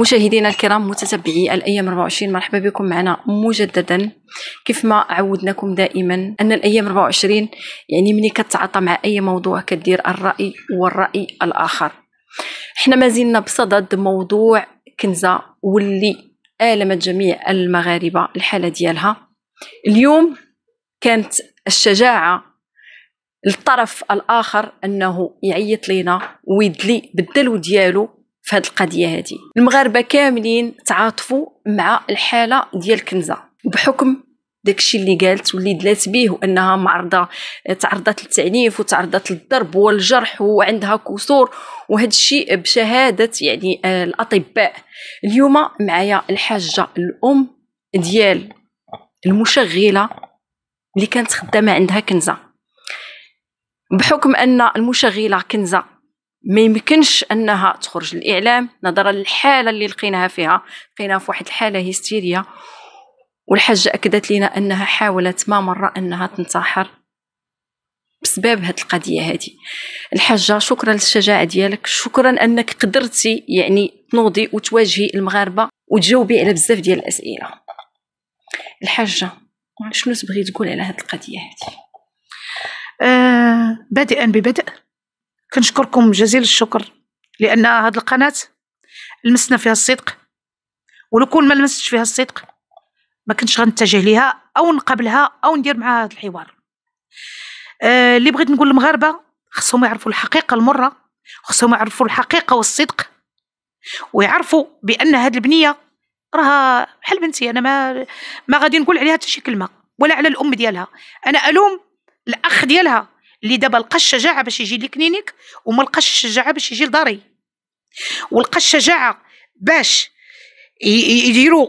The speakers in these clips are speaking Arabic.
مشاهدينا الكرام متتبعي الايام 24 مرحبا بكم معنا مجددا كيف ما عودناكم دائما ان الايام 24 يعني ملي كتعاطى مع اي موضوع كدير الراي والراي الاخر احنا مازلنا بصدد موضوع كنزه واللي المت جميع المغاربه الحاله ديالها اليوم كانت الشجاعه للطرف الاخر انه يعيط لينا ويدلي بالدلو ديالو في هذه القضيه هذه المغاربه كاملين تعاطفوا مع الحاله ديال كنزه بحكم داكشي اللي قالت واللي دلات به وانها معرضه تعرضت للتعنيف وتعرضت للضرب والجرح وعندها كسور وهذا الشيء بشهاده يعني آه، الاطباء اليوم معايا الحاجه الام ديال المشغله اللي كانت خدامه عندها كنزه بحكم ان المشغله كنزه ما يمكنش انها تخرج للاعلام نظرا للحاله اللي لقيناها فيها لقيناها في واحد الحاله هستيريا والحاجه اكدت لنا انها حاولت ما مره انها تنتحر بسبب هاد القضيه هادي الحاجه شكرا للشجاعه ديالك شكرا انك قدرتي يعني تنوضي وتواجهي المغاربه وتجاوبي على بزاف ديال الاسئله الحاجه شنو تبغي تقول على هاد القضيه هادي آه بادئا ببدء كنشكركم جزيل الشكر لان هاد القناه لمسنا فيها الصدق ولو ما لمستش فيها الصدق ما كنتش غنتجه ليها او نقابلها او ندير معها هذا الحوار آه اللي بغيت نقول للمغاربه خصهم يعرفوا الحقيقه المره خصهم يعرفوا الحقيقه والصدق ويعرفوا بان هاد البنيه راها بحال بنتي انا ما ما غادي نقول عليها حتى شي كلمه ولا على الام ديالها انا الوم الاخ ديالها اللي دابا لقى الشجاعه باش يجي لكلينيك وما لقاش الشجاعه باش يجي لداري ولقى الشجاعه باش يديروا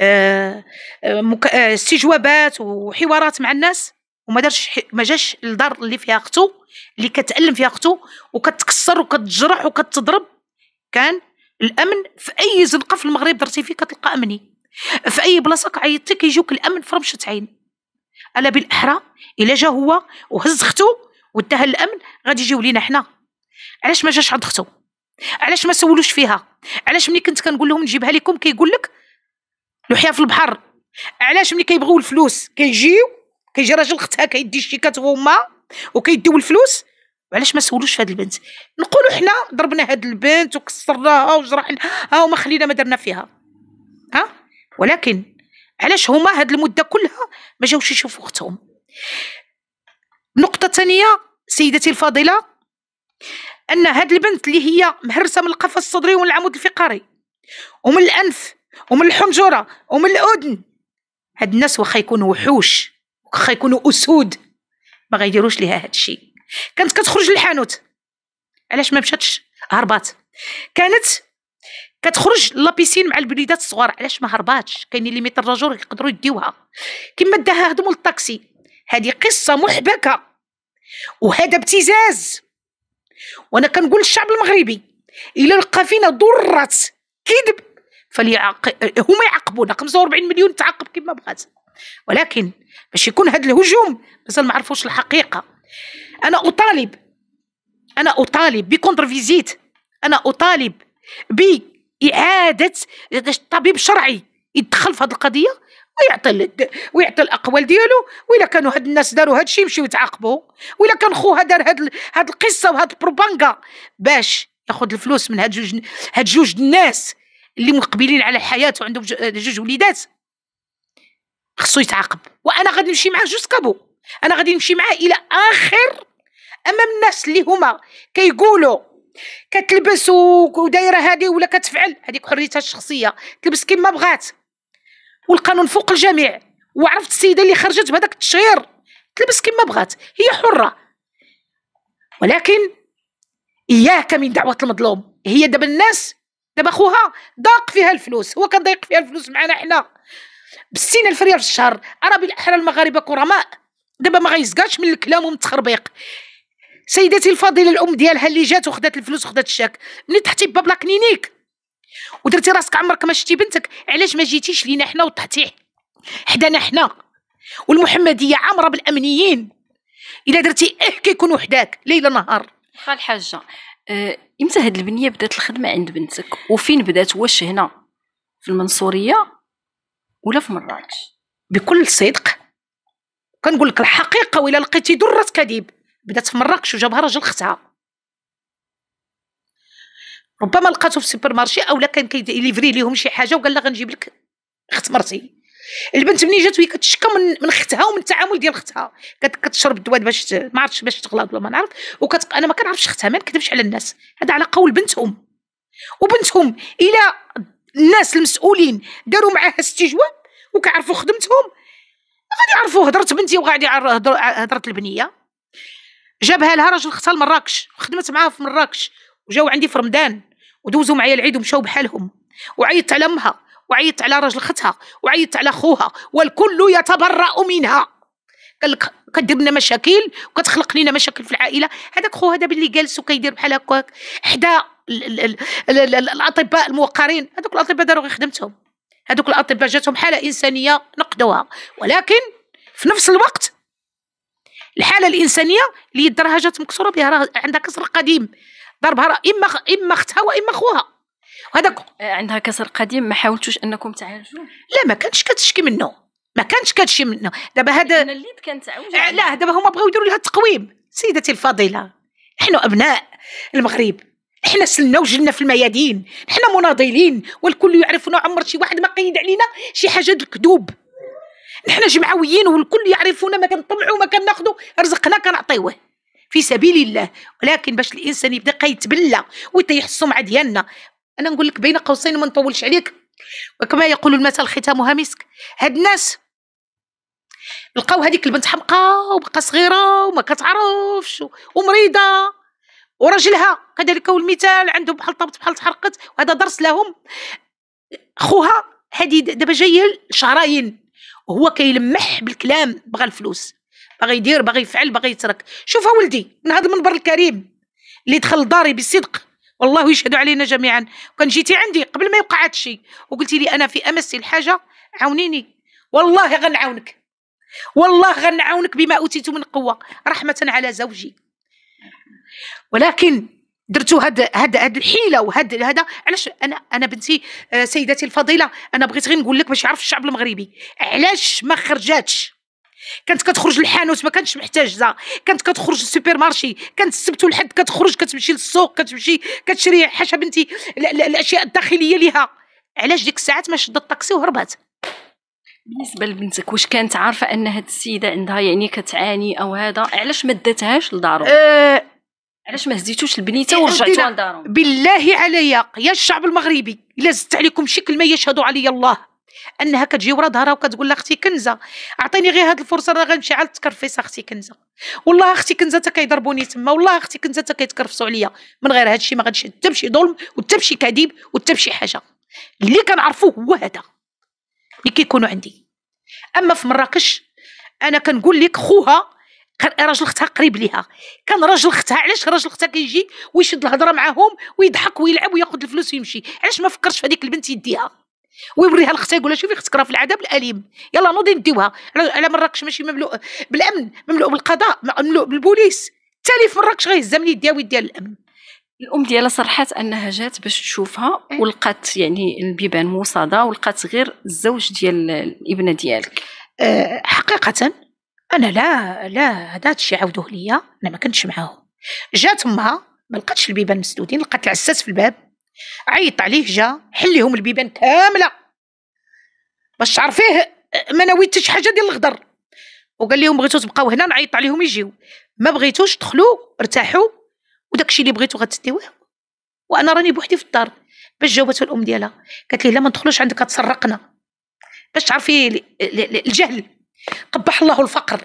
آه، آه، آه، استجوابات وحوارات مع الناس وما دارش ما جاش للدار اللي فيها اختو اللي كتالم فيها اختو وكتكسر وكتجرح وكتضرب كان الامن في اي زنقه في المغرب درتي فيه كتلقى امني في اي بلاصه كعيطتي كيجيوك الامن في رمشه عين الا بالاحرى الا جا هو وهز اختو وداها للامن غادي يجيو لينا حنا علاش ما جاش عند اختو علاش ما سولوش فيها علاش ملي كنت كنقول لهم نجيبها لكم كيقول لك لوحيا في البحر علاش ملي كيبغيو الفلوس كيجيو كيجي راجل اختها كيدي الشيكات هو وكيديو الفلوس وعلاش ما سولوش في هاد البنت نقولوا حنا ضربنا هاد البنت وكسرناها وجرحناها وما خلينا ما درنا فيها ها ولكن علاش هما هاد المده كلها ما جاوش يشوفوا اختهم نقطة ثانية سيدتي الفاضله ان هاد البنت اللي هي مهرسه من القفص الصدري ومن العمود الفقري ومن الانف ومن الحنجره ومن الاذن هاد الناس واخا يكونوا وحوش واخا يكونوا اسود ما غيديروش ليها هاد الشيء كانت كتخرج للحانوت علاش ما مشاتش هربات كانت كتخرج لابيسين مع البليدات الصغار علاش ما هرباتش كاين اللي ميت الرجل يقدروا يديوها كما داها هضموا للطاكسي هذه قصه محبكه وهذا ابتزاز وانا كنقول الشعب المغربي الا لقى فينا ضره كذب فليعاق هما يعاقبونا 45 مليون تعاقب كما بغات ولكن باش يكون هذا الهجوم مازال ما عرفوش الحقيقه انا اطالب انا اطالب بكونتر فيزيت انا اطالب باعاده الطبيب الشرعي يدخل في هذه القضيه ويعطي الد... ويعطي الاقوال ديالو ويلا كانوا هاد الناس داروا هاد الشيء يمشيو يتعاقبوا ويلا كان خوها دار هاد ال... هاد القصه وهاد البروبانغا باش ياخذ الفلوس من هاد جوج هاد جوج الناس اللي مقبلين على الحياه وعندهم جوج وليدات خصو يتعاقب وانا غادي نمشي معاه جوسكابو انا غادي نمشي معاه الى اخر امام الناس اللي هما كيقولوا كتلبس ودايره هذه ولا كتفعل هذيك حريتها الشخصيه تلبس كما بغات والقانون فوق الجميع وعرفت السيده اللي خرجت بهذاك التشهير تلبس كما بغات هي حره ولكن اياك من دعوه المظلوم هي دابا الناس دابا خوها ضاق فيها الفلوس هو كان ضايق فيها الفلوس معنا حنا بستين الف ريال في الشهر انا بالاحرى المغاربه كرماء دابا ما غيزقاش من الكلام ومن التخربيق سيدتي الفاضله الام ديالها اللي جات وخدات الفلوس وخدات الشاك ملي تحتي باب لا كلينيك ودرتي راسك عمرك ما شتي بنتك علاش ما جيتيش لينا حنا وطحتيه حدانا حنا والمحمديه عامره بالامنيين الا درتي اه كيكونوا حداك ليل نهار واخا الحاجه أه، امتى هاد البنيه بدات الخدمه عند بنتك وفين بدات واش هنا في المنصوريه ولا في مراكش بكل صدق كنقول لك الحقيقه ولا لقيتي درة كذب بدات في مراكش وجابها راجل اختها ربما لقاته في السوبر مارشي او لا كان كيليفري ليهم شي حاجه وقال لها غنجيب لك اخت مرتي البنت ملي جات وهي كتشكى من من اختها ومن التعامل ديال اختها كتشرب الدواء باش ما عرفتش باش تغلط ولا ما نعرف وكت انا ما كنعرفش اختها ما نكذبش على الناس هذا على قول بنتهم وبنتهم الى الناس المسؤولين داروا معاها استجواب وكعرفوا خدمتهم غادي يعرفوا هضرت بنتي وغادي هضرت البنيه جابها لها راجل اختها لمراكش وخدمت معاها في مراكش وجاو عندي في رمضان ودوزوا معايا العيد ومشاو بحالهم وعيطت على امها وعيطت على راجل اختها وعيطت على خوها والكل يتبرأ منها قال لك كدير لنا مشاكل وكتخلق لنا مشاكل في العائله هذاك خو هذا باللي جالس وكيدير بحال هكاك حدا الاطباء الموقرين هذوك الاطباء داروا غير خدمتهم هذوك الاطباء جاتهم حاله انسانيه نقدوها ولكن في نفس الوقت الحاله الانسانيه اللي يدها جات مكسوره بها عندها كسر قديم ضربها اما اما اختها واما خوها وهذاك آه، عندها كسر قديم ما حاولتوش انكم تعالجوه لا ما كانتش كتشكي منه ما كانتش كتشكي منه دابا هذا اللي كانت آه، لا دابا هما بغاو يديروا لها التقويم سيدتي الفضيله نحن ابناء المغرب احنا سلنا وجلنا في الميادين احنا مناضلين والكل يعرفنا عمر شي واحد ما قيد علينا شي حاجه الكذوب نحن جمعويين والكل يعرفونا ما كنطلعوا ما كناخذوا رزقنا كنعطيوه في سبيل الله ولكن باش الانسان يبدا كيتبلى وتيحسوا مع ديالنا انا نقول لك بين قوسين ما نطولش عليك وكما يقول المثل ختامها مسك هاد الناس لقاو هذيك البنت حمقى وبقى صغيره وما كتعرفش ومريضه وراجلها كذلك هو المثال عنده بحال طابت بحال تحرقت وهذا درس لهم خوها هذه دابا جايه شهرين وهو كيلمح بالكلام بغى الفلوس باغي يدير بغى يفعل بغى يترك شوف ولدي من هذا المنبر الكريم اللي دخل داري بالصدق والله يشهد علينا جميعا وكان جيتي عندي قبل ما يوقع هذا الشيء وقلتي لي انا في امس الحاجه عاونيني والله غنعاونك والله غنعاونك بما اوتيت من قوه رحمه على زوجي ولكن درتوا هاد هاد هاد الحيله وهاد هذا علاش انا انا بنتي آه، سيدتي الفضيله انا بغيت غير نقول لك باش يعرف الشعب المغربي علاش ما خرجاتش كانت كتخرج للحانوت ما كانتش محتاجه كانت كتخرج للسوبر مارشي كانت السبت والحد كتخرج كتمشي للسوق كتمشي كتشري حاشا بنتي الاشياء الداخليه ليها علاش ديك الساعات ما شدت الطاكسي وهربات بالنسبه لبنتك واش كانت عارفه ان هاد السيده عندها يعني كتعاني او هذا علاش ما داتهاش لدارهم أه علاش ما هزيتوش البنيته إيه، ورجعتوها لدارهم بالله عليا يا الشعب المغربي الا زدت عليكم شي كلمه يشهد علي الله انها كتجي ورا ظهرها وكتقول لها اختي كنزه اعطيني غير هذه الفرصه راه غنمشي عاد تكرفيس اختي كنزه والله اختي كنزه حتى كيضربوني تما والله اختي كنزه حتى كيتكرفصوا عليا من غير الشيء ما غاديش حتى بشي ظلم وحتى بشي كذب وحتى بشي حاجه اللي كنعرفو هو هذا اللي كيكونوا عندي اما في مراكش انا كنقول لك خوها كان راجل اختها قريب ليها كان راجل اختها علاش راجل اختها كيجي ويشد الهضره معاهم ويضحك ويلعب وياخذ الفلوس ويمشي علاش ما فكرش في هذيك البنت يديها ويوريها لختها يقول لها شوفي اختك راه في العذاب الاليم يلا نوضي نديوها على مراكش ماشي مملوء بالامن مملوء بالقضاء مملوء بالبوليس تالي في مراكش غيهزها من يديها ويديها للامن الام ديالها صرحت انها جات باش تشوفها إيه. ولقات يعني البيبان موصدة ولقات غير الزوج ديال الابنه ديالك أه، حقيقه انا لا لا هذا الشيء عاودوه ليا انا ما كنتش معاهم جات امها ما لقاتش البيبان مسدودين لقات العساس في الباب عيط عليه جا حل لهم البيبان كامله باش تعرفيه ما نويتش حاجه ديال الغدر وقال لهم بغيتو تبقاو هنا نعيط عليهم يجيو ما بغيتوش دخلوا ارتاحوا وداك الشيء اللي بغيتو غتديوه وانا راني بوحدي في الدار باش جاوبت الام ديالها قالت لي لا ما ندخلوش عندك غتسرقنا باش تعرفي الجهل قبح الله الفقر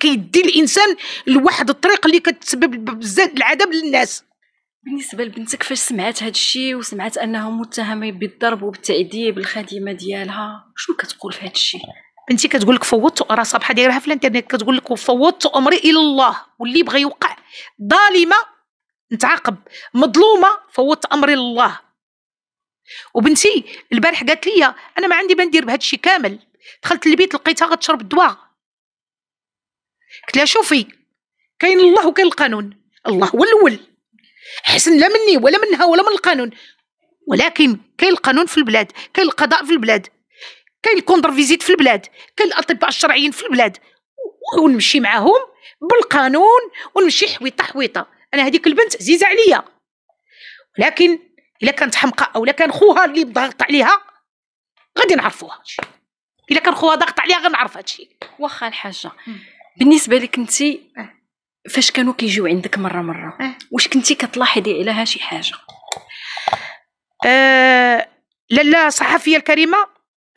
كيدي الانسان لواحد الطريق اللي كتسبب بزاف العذاب للناس بالنسبه لبنتك فاش سمعت هذا الشيء وسمعت انها متهمه بالضرب وبالتعذيب الخادمه ديالها شنو كتقول في هذا الشيء بنتي كتقول لك فوضت راه صبحه دايرها في الانترنت كتقول لك فوضت امري الى الله واللي بغى يوقع ظالمه نتعاقب مظلومه فوضت امري لله وبنتي البارح قالت لي انا ما عندي ما ندير بهذا الشيء كامل دخلت البيت لقيتها غتشرب الدواء قلت لها شوفي كاين الله وكاين القانون الله هو الاول حسن لا مني ولا منها ولا من القانون ولكن كاين القانون في البلاد كاين القضاء في البلاد كاين فيزيت في البلاد كاين الاطباء الشرعيين في البلاد ونمشي معاهم بالقانون ونمشي حويطه حويطه انا هذيك البنت عزيزه عليا ولكن الا كانت حمقاء او لا كان خوها اللي ضغط عليها غادي نعرفوها الا كان خوها ضغط عليها غنعرف هادشي واخا الحاجه بالنسبه لك انت أه. فاش كانوا كيجيو عندك مره مره أه. واش كنتي كتلاحظي عليها شي حاجه آه لا لا صحفيه الكريمه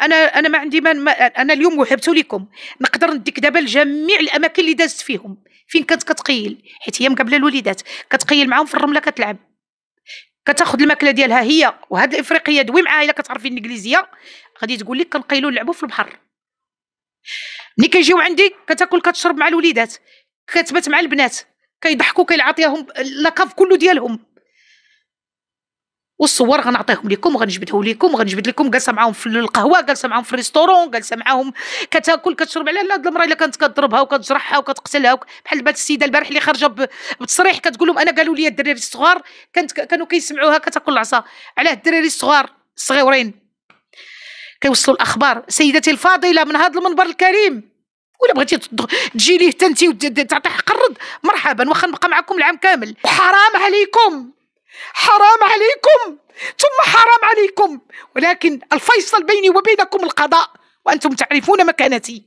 انا انا ما عندي ما انا اليوم وهبت لكم نقدر نديك دابا لجميع الاماكن اللي دازت فيهم فين كانت كتقيل حيت هي مقابله الوليدات كتقيل معاهم في الرمله كتلعب كتاخذ الماكله ديالها هي وهاد الافريقيه دوي معاها الا كتعرفي الانجليزيه غادي تقول لك كنقيلو نلعبو في البحر ملي كيجيو عندي كتاكل كتشرب مع الوليدات كتبات مع البنات كيضحكوا كيعطيهم لاكاف كله ديالهم والصور غنعطيهم لكم غنجبدهم لكم غنجبد لكم جالسه معاهم في القهوه جالسه معاهم في الريستورون جالسه معاهم كتاكل كتشرب على هاد المراه الا كانت كضربها وكتجرحها وكتقتلها بحال بنت السيده البارح اللي خارجه بتصريح كتقول لهم انا قالوا لي الدراري الصغار كانت كانوا كيسمعوها كتاكل العصا علاه الدراري الصغار الصغيورين كيوصلوا الاخبار سيدتي الفاضله من هذا المنبر الكريم ولا بغيتي تجي ليه حتى تعطي حق الرد مرحبا واخا نبقى معكم العام كامل حرام عليكم حرام عليكم ثم حرام عليكم ولكن الفيصل بيني وبينكم القضاء وانتم تعرفون مكانتي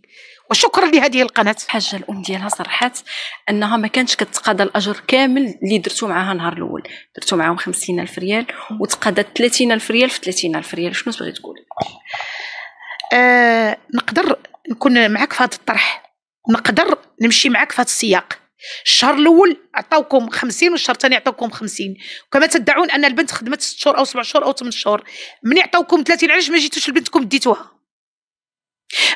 وشكرا لهذه القناه الحاجه الام ديالها صرحت انها ما كانتش كتقاضى الاجر كامل اللي درتو معاها النهار الاول درتو معاهم 50000 ريال وتقاضت 30000 ريال في 30000 ريال شنو تبغي تقولي آه نقدر نكون معك في هذا الطرح نقدر نمشي معك في هذا السياق الشهر الاول عطاوكم 50 والشهر الثاني عطاوكم 50 وكما تدعون ان البنت خدمت 6 شهور او 7 شهور او 8 شهور من عطاوكم 30 علاش ما جيتوش لبنتكم ديتوها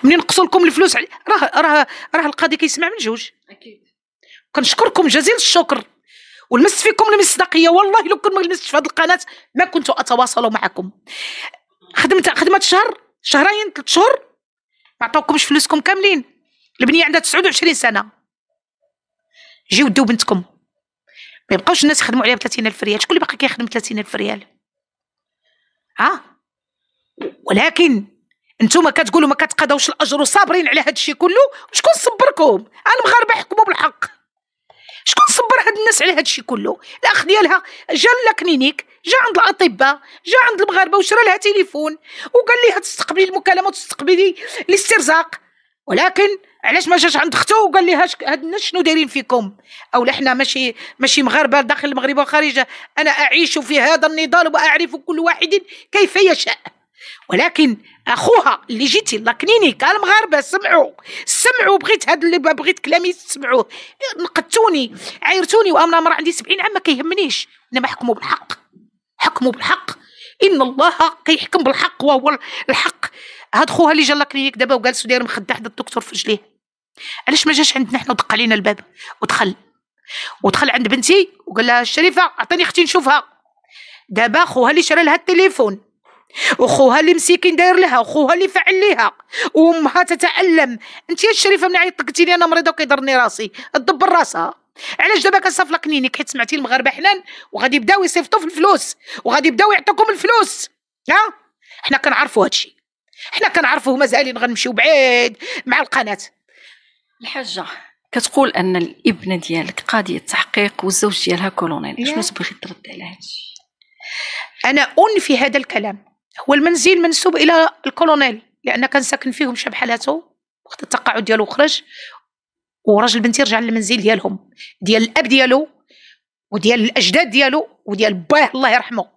ملي نقصوا لكم الفلوس علي راه راه راه القاضي كيسمع من جوج اكيد كنشكركم جزيل الشكر ولمست فيكم المصداقيه والله لو كنت ما لمستش في هذه القناه ما كنت اتواصل معكم خدمت خدمت شهر شهرين ثلاث شهور ما عطاوكمش فلوسكم كاملين البنيه عندها 29 سنه جيو دو بنتكم ما يبقاوش الناس يخدموا عليها ب 30000 ريال شكون اللي باقي كيخدم 30000 ريال ها ولكن نتوما كتقولوا ما كتقضاوش الاجر وصابرين على هذا الشيء كله شكون صبركم المغاربه حكموا بالحق شكون صبر هاد الناس على هاد الشيء كله الاخ ديالها جا للكلينيك جا عند الاطباء جا عند المغاربه وشرى لها تليفون وقال لها تستقبلي المكالمه وتستقبلي الاسترزاق ولكن علاش ما جاش عند اختو وقال لها هاد الناس شنو دايرين فيكم او حنا ماشي ماشي مغاربه داخل المغرب وخارجه انا اعيش في هذا النضال واعرف كل واحد كيف يشاء ولكن اخوها اللي جيتي لاكنيني المغاربه سمعوا سمعوا بغيت هذا اللي بغيت كلامي تسمعوه نقدتوني عايرتوني وانا مرة عندي 70 عام ما كيهمنيش انما حكموا بالحق حكموا بالحق ان الله كيحكم بالحق وهو الحق هاد خوها اللي جا لاكلينيك دابا وجالس داير مخده حدا الدكتور في رجليه علاش ما جاش عندنا حنا ودق علينا الباب ودخل ودخل عند بنتي وقال لها الشريفه اعطيني اختي نشوفها دابا خوها اللي شرى لها التليفون وخوها اللي مسكين داير لها وخوها اللي فعل لها وامها تتالم انت يا الشريفه من عيط لي انا مريضه وكيضرني راسي دبر راسها علاش دابا كنصف لك نينك حيت سمعتي المغاربه حنان وغادي يبداو يصيفطوا في الفلوس وغادي يبداو يعطوكم الفلوس ها حنا كنعرفوا هادشي حنا كنعرفوه مازالين غنمشيو بعيد مع القناه الحاجه كتقول ان الابنه ديالك قاضيه تحقيق والزوج ديالها كولونيل شنو تبغي ترد على هادشي انا انفي في هذا الكلام هو المنزل منسوب الى الكولونيل لان كان ساكن فيهم شاب حالته وقت التقاعد ديالو خرج وراجل بنتي رجع للمنزل ديالهم ديال الاب ديالو وديال الاجداد ديالو وديال باه الله يرحمه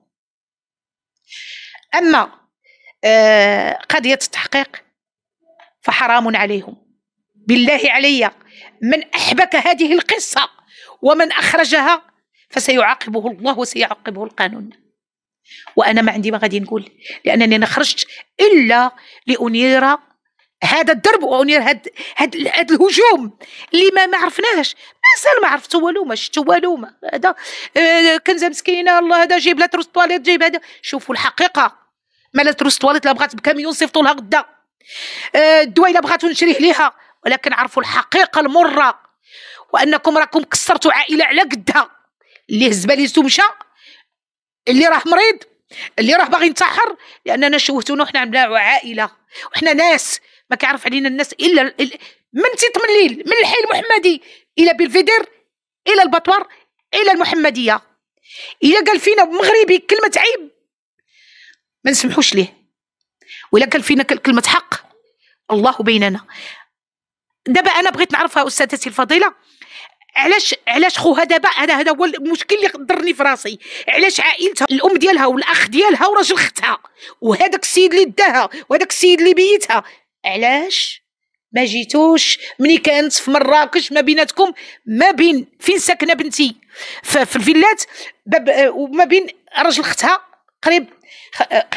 اما آه، قضيه التحقيق فحرام عليهم بالله علي من احبك هذه القصه ومن اخرجها فسيعاقبه الله وسيعاقبه القانون وأنا ما عندي ما غادي نقول لأنني أنا خرجت إلا لأنير هذا الدرب وأنير هاد, هاد, هاد الهجوم اللي ما ما عرفناهش مازال ما عرفت والو ما شفت والو هذا آه، كنزه مسكينه الله هذا جيب لها تروس طواليت جيب هذا شوفوا الحقيقه ما لا تروس طواليت لا بغات بكاميون صيفطوا لها غدا الدويله الدواء الا بغاتو نشريه ليها ولكن عرفوا الحقيقه المره وانكم راكم كسرتوا عائله على قدها اللي هز باليسو مشى اللي راه مريض اللي راه باغي ينتحر لاننا شوهتونا وحنا عندنا عائله وحنا ناس ما كيعرف علينا الناس الا ال... من تيط من الليل من الحي المحمدي الى بلفيدير الى البطوار الى المحمديه الا قال فينا مغربي كلمه عيب ما نسمحوش ليه ولا قال فينا كلمه حق الله بيننا دابا انا بغيت نعرفها استاذتي الفضيله علاش علاش خوها دابا هذا هذا هو المشكل اللي ضرني في راسي علاش عائلتها الام ديالها والاخ ديالها وراجل اختها وهذاك السيد اللي داها وهذاك السيد اللي بيتها علاش ما جيتوش ملي كانت في مراكش ما بيناتكم ما بين فين ساكنه بنتي في الفيلات وما بين راجل اختها قريب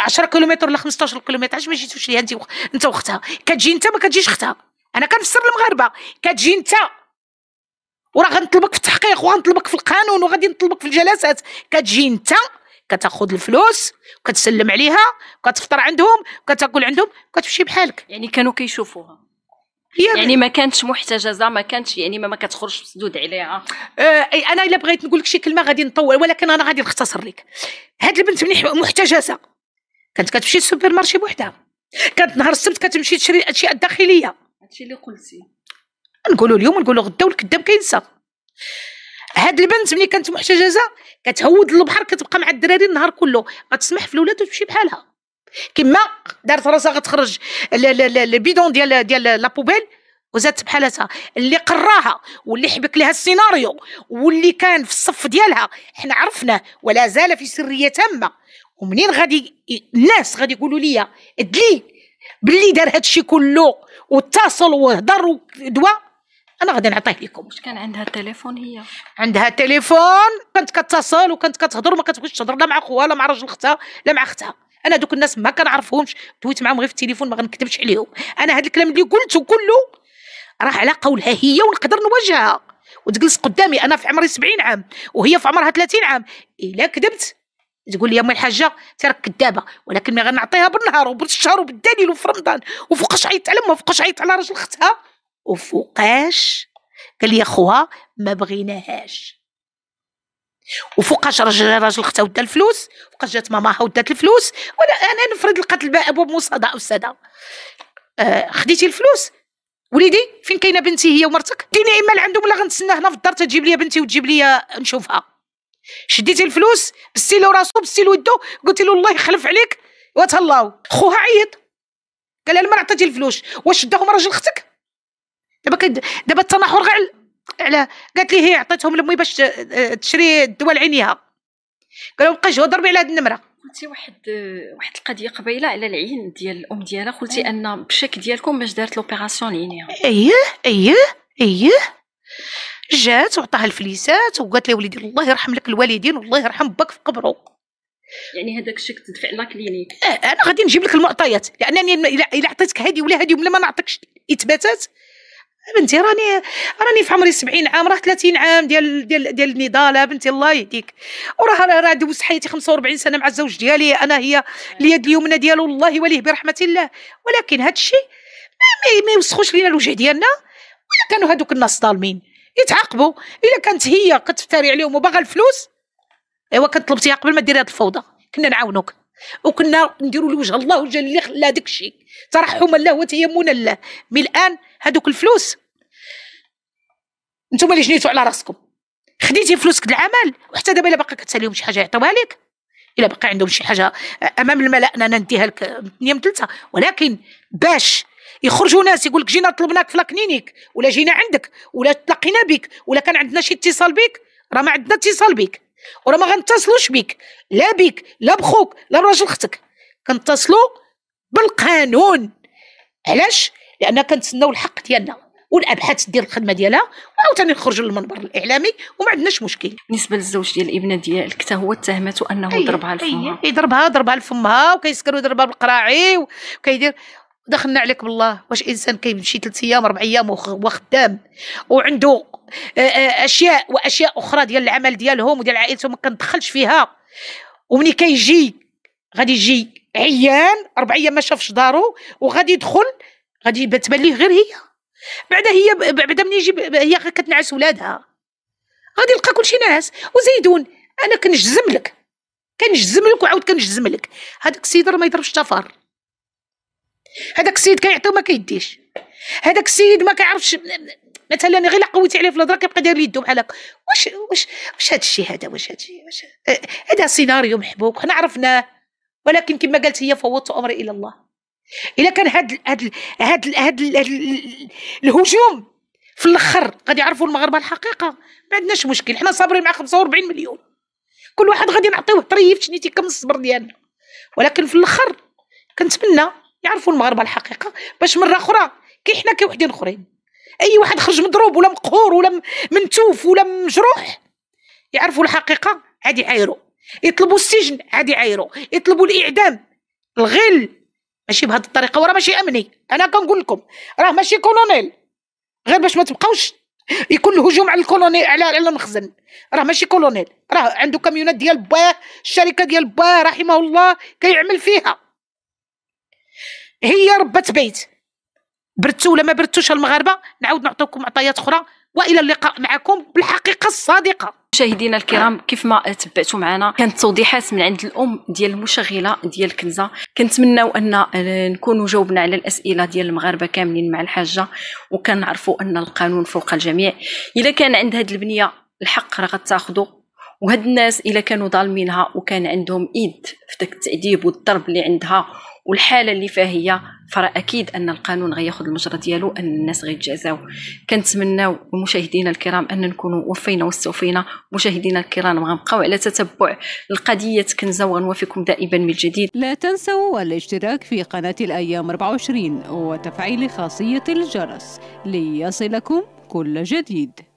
10 كيلومتر ولا 15 كيلومتر علاش ما جيتوش ليها انت انت واختها كتجي انت ما كتجيش اختها انا كنفسر المغاربه كتجي انت وراه غنطلبك في التحقيق وغنطلبك في القانون وغادي نطلبك في الجلسات كتجي انت كتاخذ الفلوس وكتسلم عليها وكتفطر عندهم وكتاكل عندهم وكتمشي بحالك يعني كانوا كيشوفوها يعني, يعني ما كانتش محتجزه ما كانتش يعني ما, ما كتخرجش مسدود عليها آه انا الا بغيت نقول لك شي كلمه غادي نطول ولكن انا غادي نختصر لك هاد البنت ملي محتجزه كانت كتمشي للسوبر مارشي بوحدها كانت نهار السبت كتمشي تشري اشياء داخليه هادشي اللي قلتي نقولوا اليوم نقولوا غدا والكذاب كينسى هاد البنت ملي كانت محتجزه كتهود للبحر كتبقى مع الدراري النهار كله غتسمح في الولاد وتمشي بحالها كما دارت راسها غتخرج البيدون ديال ديال لا بوبيل وزادت بحالتها اللي قراها واللي حبك لها السيناريو واللي كان في الصف ديالها حنا عرفناه ولا زال في سريه تامه ومنين غادي الناس غادي يقولوا لي ادلي باللي دار هادشي كله واتصل وهضر ودواء انا غادي نعطيه لكم واش كان عندها تليفون هي عندها تليفون كانت كتصل وكانت كتهضر وما كتبغيش تهضر لا مع خوها لا مع راجل اختها لا مع اختها انا دوك الناس ما كنعرفهمش دويت معاهم غير في التليفون ما غنكذبش عليهم انا هذا الكلام اللي قلته كله راه على قولها هي ونقدر نواجهها وتجلس قدامي انا في عمري 70 عام وهي في عمرها 30 عام الا كذبت تقول لي يا ام الحاجه تراك كذابه ولكن ما غنعطيها بالنهار وبالشهر وبالدليل وفي رمضان وفوقاش عيطت على امها وفوقاش عيطت على راجل اختها وفوقاش قال لي خوها ما بغيناهاش وفوقاش راجل راجل اختها ودا الفلوس فوقاش جات ماماها ودات الفلوس وانا انا نفرض لقات الباب بمصادى او ساده آه خديتي الفلوس وليدي فين كاينه بنتي هي ومرتك ديني اما لعندهم ولا غنتسنى هنا في الدار تجيب لي بنتي وتجيب لي نشوفها شديتي الفلوس له راسو له يدو قلت له الله يخلف عليك وتهلاو خوها عيط قال لها المرأة عطاتي الفلوس واش شداهم راجل اختك دابا دابا التناحر غير على على قالت لي هي عطيتهم لامي باش آه، تشري الدواء لعينيها قالوا بقى جو ضربي على هاد النمره قلتي واحد آه، واحد القضيه قبيله على العين ديال الام ديالها قلتي ان بشك ديالكم باش دارت لوبيراسيون لعينيها اييه اييه اييه جات وعطاها الفليسات وقالت لي وليدي الله يرحم لك الوالدين والله يرحم باك في قبره يعني هذاك الشيء تدفع لا كلينيك اه انا غادي نجيب لك المعطيات لانني الا عطيتك هذه ولا هذه ولا ما نعطيكش اثباتات بنتي راني راني في عمري 70 عام راه 30 عام ديال ديال ديال النضاله بنتي الله يهديك وراه راه دوزت حياتي 45 سنه مع الزوج ديالي انا هي اليد اليمنى ديالو الله يوليه برحمه الله ولكن هذا الشيء ما, ما يوسخوش لينا الوجه ديالنا ولا كانوا هذوك الناس ظالمين يتعاقبوا الا كانت هي كتفتري عليهم وباغا الفلوس ايوا كنت طلبتيها قبل ما ديري هاد الفوضى كنا نعاونوك وكنا نديروا لوجه الله وجه اللي خلى داك الشيء ترحما الله وتيمنا الله مي الان هذوك الفلوس نتوما اللي جنيتو على راسكم خديتي فلوسك العمل وحتى دابا الا باقا كتساليهم شي حاجه يعطيوها لك الا باقا عندهم شي حاجه امام الملا انا نديها لك يوم من ثلاثه ولكن باش يخرجوا ناس يقول لك جينا طلبناك في لاكلينيك ولا جينا عندك ولا تلاقينا بك ولا كان عندنا شي اتصال بك راه ما عندنا اتصال بك وراه ما غنتصلوش بك لا بك لا بخوك لا براجل اختك كنتصلوا بالقانون علاش لان كنتسناو الحق ديالنا والابحاث ديال الخدمه ديالها وعاوتاني نخرجوا للمنبر الاعلامي وما عندناش مشكل بالنسبه للزوج ديال الابنه ديالك حتى هو اتهمته انه أيه ضربها لفمها أيه ضربها ضربها لفمها وكيسكر ويضربها بالقراعي وكيدير دخلنا عليك بالله واش انسان كيمشي ثلاث ايام اربع ايام وخدام وعنده اشياء واشياء اخرى ديال العمل ديالهم وديال عائلتهم ما كندخلش فيها ومني كيجي غادي يجي عيان اربع ايام ما شافش دارو وغادي يدخل غادي تبان ليه غير هي بعدا هي بعدا من يجي هي كتنعس ولادها غادي يلقى كلشي ناعس وزيدون انا كنجزم لك كنجزم لك وعاود كنجزم لك هذاك السيد راه ما يضربش تفار هذاك السيد كيعطي وما كيديش هذاك السيد ما كيعرفش مثلا غير قويتي عليه في الهضره كيبقى داير يدو بحال هكا واش واش واش هذا الشيء هذا واش هذا الشيء واش هذا سيناريو محبوك حنا عرفناه ولكن كما قالت هي فوضت امري الى الله الا كان هاد هاد هاد هاد الهجوم في الاخر غادي يعرفوا المغاربه الحقيقه ما عندناش مشكل حنا صابرين مع 45 مليون كل واحد غادي نعطيوه طريف شنيتي كم الصبر ديالنا ولكن في الاخر كنتمنى يعرفوا المغاربه الحقيقه باش مره اخرى كي حنا كي وحدين اخرين اي واحد خرج مضروب ولا مقهور ولا منتوف ولا مجروح يعرفوا الحقيقه عادي يعايروا يطلبوا السجن عادي يعايروا يطلبوا الاعدام الغل ماشي بهذه الطريقه وراه ماشي امني انا كنقول لكم راه ماشي كولونيل غير باش ما تبقاوش يكون الهجوم على الكولونيل على على المخزن راه ماشي كولونيل راه عنده كاميونات ديال باه الشركه ديال باه رحمه الله كيعمل فيها هي ربة بيت برتو ولا ما برتوش المغاربه نعاود نعطيكم معطيات اخرى والى اللقاء معكم بالحقيقه الصادقه مشاهدينا الكرام كيف ما تبعتوا معنا كانت توضيحات من عند الام ديال المشغله ديال كنزه كنتمناو ان نكونوا جاوبنا على الاسئله ديال المغاربه كاملين مع الحاجه وكنعرفوا ان القانون فوق الجميع الا كان عند هذه البنيه الحق راه غتاخذوا وهاد الناس الا كانوا ظالمينها وكان عندهم ايد في داك التعذيب والضرب اللي عندها والحاله اللي فيها هي فراه اكيد ان القانون غياخذ المجرى ديالو ان الناس غيتجازاو كنتمناو مشاهدينا الكرام ان نكونوا وفينا واستوفينا مشاهدينا الكرام غنبقاو على تتبع القضيه كنزه وغنوافيكم دائما من جديد لا تنسوا الاشتراك في قناه الايام 24 وتفعيل خاصيه الجرس ليصلكم كل جديد